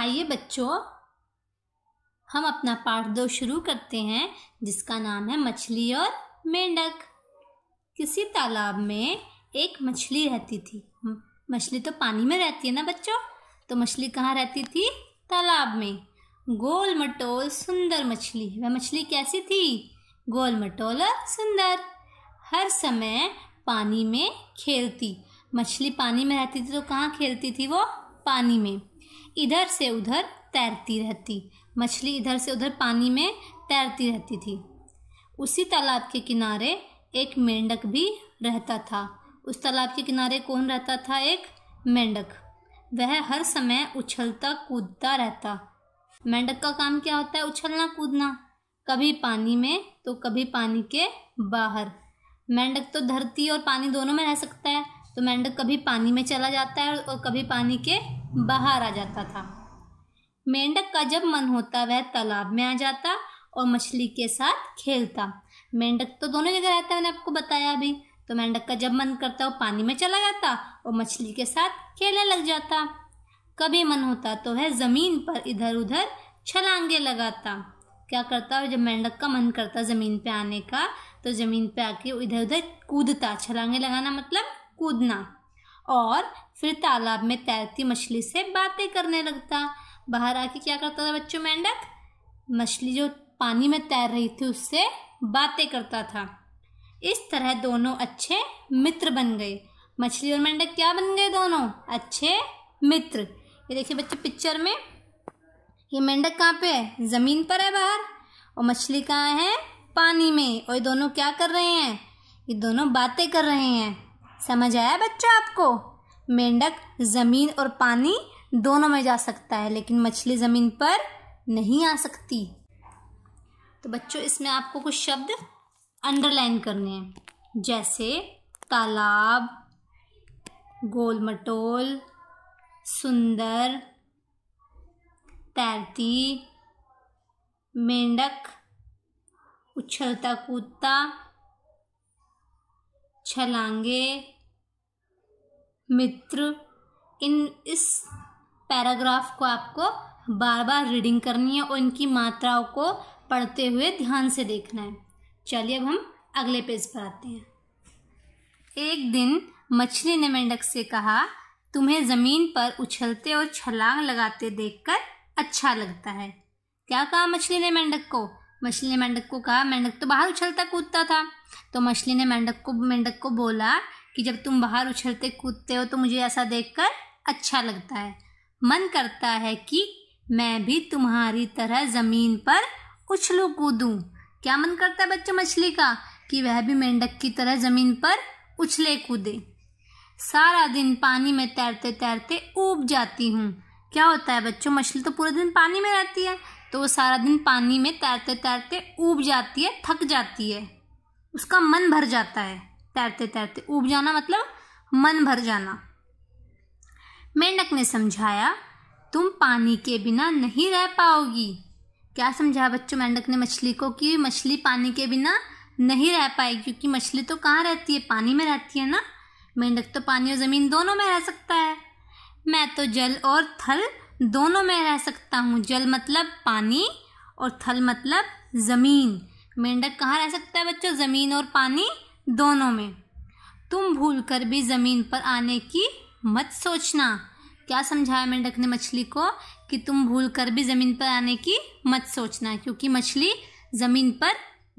आइए बच्चों हम अपना पाठ दो शुरू करते हैं जिसका नाम है मछली और मेंढक किसी तालाब में एक मछली रहती थी मछली तो पानी में रहती है ना बच्चों तो मछली कहाँ रहती थी तालाब में गोल मटोल सुंदर मछली वह मछली कैसी थी गोल मटोल और सुंदर हर समय पानी में खेलती मछली पानी में रहती थी तो कहाँ खेलती थी वो पानी में इधर से उधर तैरती रहती मछली इधर से उधर पानी में तैरती रहती थी उसी तालाब के किनारे एक मेंढक भी रहता था उस तालाब के किनारे कौन रहता था एक मेंढक वह हर समय उछलता कूदता रहता मेंढक का काम क्या होता है उछलना कूदना कभी पानी में तो कभी पानी के बाहर मेंढक तो धरती और पानी दोनों में रह सकता है तो मेंढक कभी पानी में चला जाता है और कभी पानी के बाहर आ जाता था मेंढक का जब मन होता वह तालाब में आ जाता और मछली के साथ खेलता मेंढक तो दोनों जगह रहता है मैंने आपको बताया अभी तो मेंढक का जब मन करता वो पानी में चला जाता और मछली के साथ खेलने लग जाता कभी मन होता तो वह ज़मीन पर इधर उधर छलांगे लगाता क्या करता है जब मेंढक का मन करता ज़मीन पे आने का तो ज़मीन पे आके इधर उधर कूदता छलांगे लगाना मतलब कूदना और फिर तालाब में तैरती मछली से बातें करने लगता बाहर आके क्या करता था बच्चों मेंढक मछली जो पानी में तैर रही थी उससे बातें करता था इस तरह दोनों अच्छे मित्र बन गए मछली और मेंढक क्या बन गए दोनों अच्छे मित्र ये देखिए बच्चे पिक्चर में ये मेंढक कहाँ पे है ज़मीन पर है बाहर और मछली कहाँ है पानी में और ये दोनों क्या कर रहे हैं ये दोनों बातें कर रहे हैं समझ आया बच्चा आपको मेंढक ज़मीन और पानी दोनों में जा सकता है लेकिन मछली ज़मीन पर नहीं आ सकती तो बच्चों इसमें आपको कुछ शब्द अंडरलाइन करने हैं जैसे तालाब गोल मटोल सुंदर तैरती मेंढक उछलता कूदता छलांगे मित्र इन इस पैराग्राफ को आपको बार बार रीडिंग करनी है और इनकी मात्राओं को पढ़ते हुए ध्यान से देखना है चलिए अब हम अगले पेज पर आते हैं एक दिन मछली ने मेंढक से कहा तुम्हें जमीन पर उछलते और छलांग लगाते देखकर अच्छा लगता है क्या कहा मछली ने मेंढक को मछली ने मेंढक को कहा मेंढक तो बाहर उछलता कूदता था तो मछली ने मेंढक को मेंढक को बोला कि जब तुम बाहर उछलते कूदते हो तो मुझे ऐसा देखकर अच्छा लगता है मन करता है कि मैं भी तुम्हारी तरह ज़मीन पर उछलू कूदूं क्या मन करता है बच्चों मछली का कि वह भी मेंढक की तरह ज़मीन पर उछले कूदे सारा दिन पानी में तैरते तैरते ऊब जाती हूँ क्या होता है बच्चों मछली तो पूरे दिन पानी में रहती है तो वो सारा दिन पानी में तैरते तैरते ऊब जाती है थक जाती है उसका मन भर जाता है तैरते तैरते ऊब जाना मतलब मन भर जाना मेंढक ने समझाया तुम पानी के बिना नहीं रह पाओगी क्या समझाया बच्चों मेंढक ने मछली को कि मछली पानी के बिना नहीं रह पाएगी क्योंकि मछली तो कहाँ रहती है पानी में रहती है ना मेंढक तो पानी और ज़मीन दोनों में रह सकता है मैं तो जल और थल दोनों में रह सकता हूँ जल मतलब पानी और थल मतलब ज़मीन मेंढक कहाँ रह सकता है बच्चों ज़मीन और पानी दोनों में तुम भूल कर भी ज़मीन पर आने की मत सोचना क्या समझाया मेंढक ने मछली को कि तुम भूल कर भी ज़मीन पर आने की मत सोचना क्योंकि मछली ज़मीन पर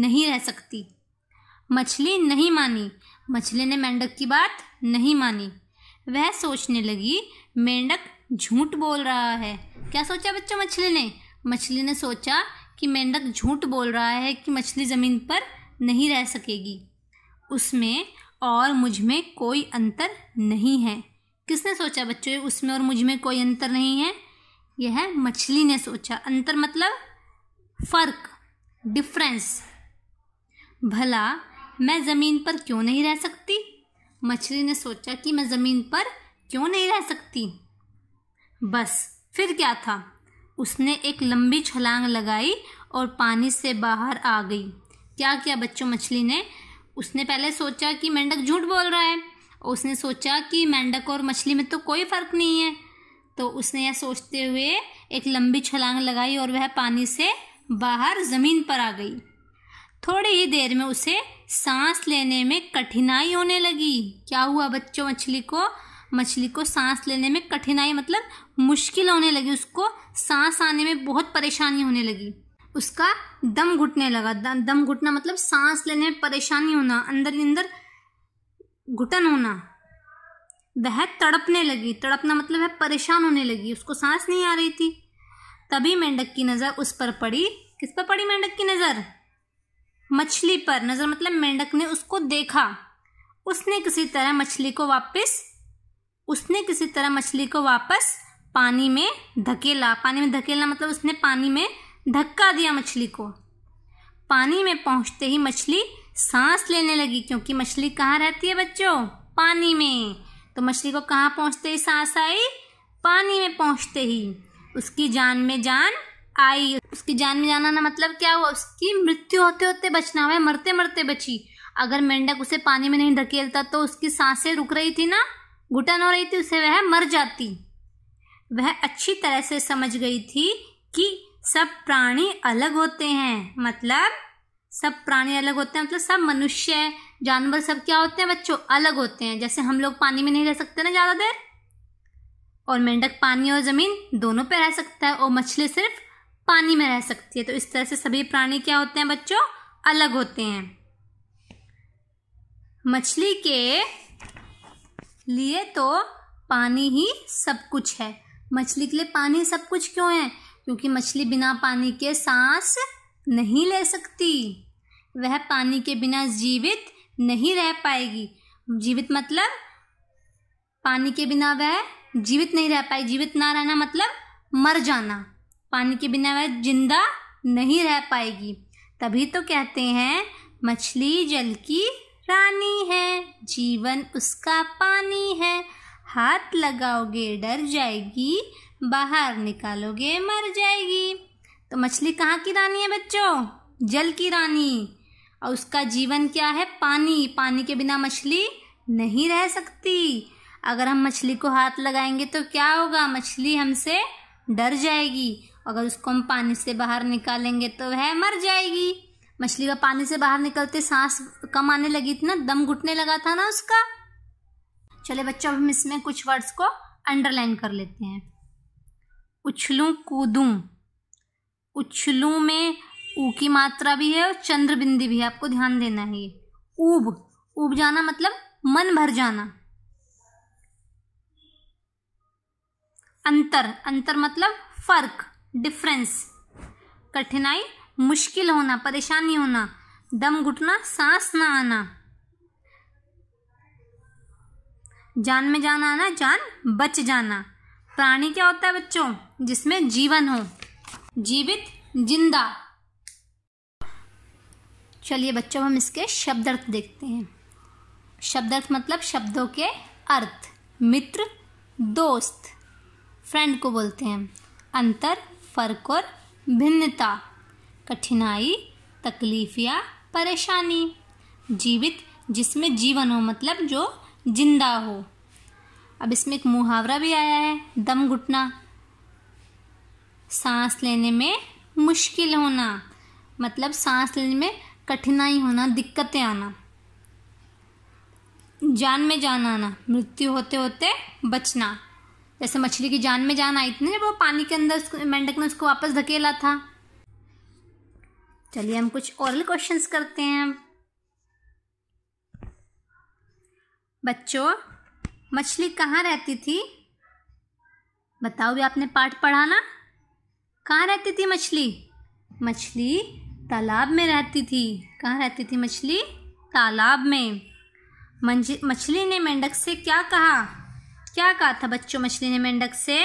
नहीं रह सकती मछली नहीं मानी मछली ने मेंढक की बात नहीं मानी वह सोचने लगी मेंढक झूठ बोल रहा है क्या सोचा बच्चों मछली ने मछली ने सोचा कि मेंढक झूठ बोल रहा है कि मछली ज़मीन पर नहीं रह सकेगी उसमें और मुझ में कोई अंतर नहीं है किसने सोचा बच्चों उसमें और मुझ में कोई अंतर नहीं है यह मछली ने सोचा अंतर मतलब फ़र्क डिफरेंस भला मैं ज़मीन पर क्यों नहीं रह सकती मछली ने सोचा कि मैं ज़मीन पर क्यों नहीं रह सकती बस फिर क्या था उसने एक लंबी छलांग लगाई और पानी से बाहर आ गई क्या किया बच्चों मछली ने उसने पहले सोचा कि मेंढक झूठ बोल रहा है उसने सोचा कि मेंढक और मछली में तो कोई फ़र्क नहीं है तो उसने यह सोचते हुए एक लंबी छलांग लगाई और वह पानी से बाहर ज़मीन पर आ गई थोड़ी ही देर में उसे सांस लेने में कठिनाई होने लगी क्या हुआ बच्चों मछली को मछली को सांस लेने में कठिनाई मतलब मुश्किल होने लगी उसको सांस आने में बहुत परेशानी होने लगी उसका दम घुटने लगा दम घुटना मतलब सांस लेने में परेशानी होना अंदर ही अंदर घुटन होना वह तड़पने लगी तड़पना मतलब है परेशान होने लगी उसको सांस नहीं आ रही थी तभी मेंढक की नज़र उस पर पड़ी किस पर पड़ी मेंढक की नज़र मछली पर नज़र मतलब मेंढक ने उसको देखा उसने किसी तरह मछली को वापस उसने किसी तरह मछली को वापस पानी में धकेला पानी में धकेलना मतलब उसने पानी में धक्का दिया मछली को पानी में पहुंचते ही मछली सांस लेने लगी क्योंकि मछली कहाँ रहती है बच्चों पानी में तो मछली को कहाँ पहुंचते ही सांस आई पानी में पहुंचते ही उसकी जान में जान आई उसकी जान में जाना ना मतलब क्या हुआ उसकी मृत्यु होते होते बचना हुआ मरते मरते बची अगर मेंढक उसे पानी में नहीं धकेलता तो उसकी सांसें रुक रही थी ना घुटन हो रही थी उसे वह मर जाती वह अच्छी तरह से समझ गई थी कि सब प्राणी अलग होते हैं मतलब सब प्राणी अलग होते हैं मतलब सब मनुष्य जानवर सब क्या होते हैं बच्चों अलग होते हैं जैसे हम लोग पानी में नहीं रह सकते ना ज़्यादा देर और मेंढक पानी और ज़मीन दोनों पे रह सकता है और मछली सिर्फ पानी में रह सकती है तो इस तरह से सभी प्राणी क्या होते हैं बच्चों अलग होते हैं मछली के लिए तो पानी ही सब कुछ है मछली के लिए पानी सब कुछ क्यों है क्योंकि मछली बिना पानी के सांस नहीं ले सकती वह पानी के बिना जीवित नहीं रह पाएगी जीवित मतलब पानी के बिना वह जीवित नहीं रह पाएगी जीवित ना रहना मतलब मर जाना पानी के बिना वह जिंदा नहीं रह पाएगी तभी तो कहते हैं मछली जल की रानी है जीवन उसका पानी है हाथ लगाओगे डर जाएगी बाहर निकालोगे मर जाएगी तो मछली कहाँ की रानी है बच्चों जल की रानी और उसका जीवन क्या है पानी पानी के बिना मछली नहीं रह सकती अगर हम मछली को हाथ लगाएंगे तो क्या होगा मछली हमसे डर जाएगी अगर उसको हम पानी से बाहर निकालेंगे तो वह मर जाएगी मछली का पानी से बाहर निकलते सांस कम आने लगी थी ना दम घुटने लगा था ना उसका चले बच्चों अब हम इसमें कुछ वर्ड्स को अंडरलाइन कर लेते हैं उछलू कूदू उछलू में ऊ की मात्रा भी है और चंद्रबिंदी भी है आपको ध्यान देना है ये ऊब ऊब जाना मतलब मन भर जाना अंतर अंतर मतलब फर्क डिफरेंस कठिनाई मुश्किल होना परेशानी होना दम घुटना सांस ना आना जान में जान आना जान बच जाना प्राणी क्या होता है बच्चों जिसमें जीवन हो जीवित जिंदा चलिए बच्चों हम इसके शब्द अर्थ देखते हैं शब्द अर्थ मतलब शब्दों के अर्थ मित्र दोस्त फ्रेंड को बोलते हैं अंतर फर्क और भिन्नता कठिनाई तकलीफ या परेशानी जीवित जिसमें जीवन हो मतलब जो जिंदा हो अब इसमें एक मुहावरा भी आया है दम घुटना सांस लेने में मुश्किल होना मतलब सांस लेने में कठिनाई होना दिक्कतें आना जान में जान आना मृत्यु होते होते बचना जैसे मछली की जान में जान आई थी ना वो पानी के अंदर मेंढक ने उसको वापस धकेला था चलिए हम कुछ औरल क्वेश्चंस करते हैं बच्चों मछली कहाँ रहती थी बताओ भी आपने पाठ पढ़ा ना कहाँ रहती थी मछली मछली तालाब में रहती थी कहाँ रहती थी मछली तालाब में मछली ने मेंढक से क्या कहा क्या कहा था बच्चों मछली ने मेंढक से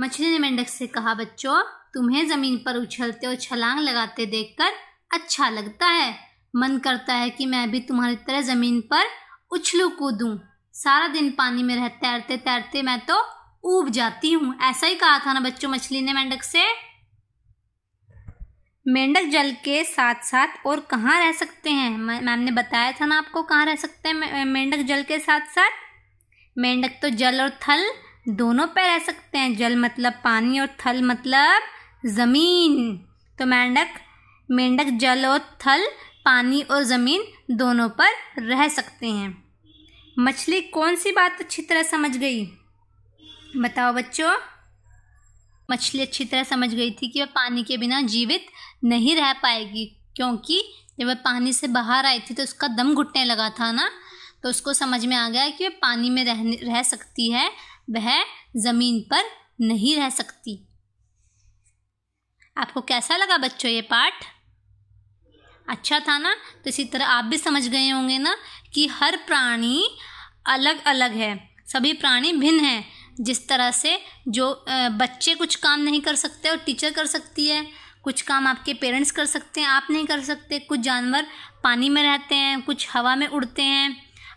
मछली ने मेंढक से कहा बच्चों तुम्हें ज़मीन पर उछलते और छलांग लगाते देखकर अच्छा लगता है मन करता है कि मैं भी तुम्हारी तरह ज़मीन पर उछलू कूदूं सारा दिन पानी में रह तैरते तैरते मैं तो ऊब जाती हूँ ऐसा ही कहा था ना बच्चों मछली ने मेंढक से मेंढक जल के साथ साथ और कहाँ रह सकते हैं मैम ने बताया था ना आपको कहाँ रह सकते हैं मेंढक जल के साथ साथ मेंढक तो जल और थल दोनों पे रह सकते हैं जल मतलब पानी और थल मतलब ज़मीन तो मेंढक मेंढक जल और थल पानी और ज़मीन दोनों पर रह सकते हैं मछली कौन सी बात अच्छी तरह समझ गई बताओ बच्चों मछली अच्छी तरह समझ गई थी कि वह पानी के बिना जीवित नहीं रह पाएगी क्योंकि जब वह पानी से बाहर आई थी तो उसका दम घुटने लगा था ना तो उसको समझ में आ गया कि वह पानी में रह रह सकती है वह ज़मीन पर नहीं रह सकती आपको कैसा लगा बच्चों ये पाठ अच्छा था ना तो इसी तरह आप भी समझ गए होंगे ना कि हर प्राणी अलग अलग है सभी प्राणी भिन्न हैं जिस तरह से जो बच्चे कुछ काम नहीं कर सकते और टीचर कर सकती है कुछ काम आपके पेरेंट्स कर सकते हैं आप नहीं कर सकते कुछ जानवर पानी में रहते हैं कुछ हवा में उड़ते हैं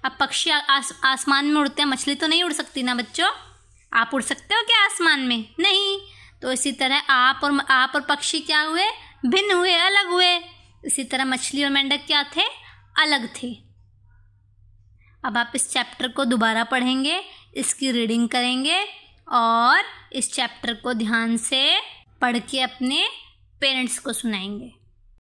अब पक्षी आस, आसमान में उड़ते हैं मछली तो नहीं उड़ सकती ना बच्चों आप उड़ सकते हो क्या आसमान में नहीं तो इसी तरह आप और आप और पक्षी क्या हुए भिन्न हुए अलग हुए इसी तरह मछली और मेंढक क्या थे अलग थे अब आप इस चैप्टर को दोबारा पढ़ेंगे इसकी रीडिंग करेंगे और इस चैप्टर को ध्यान से पढ़ के अपने पेरेंट्स को सुनाएंगे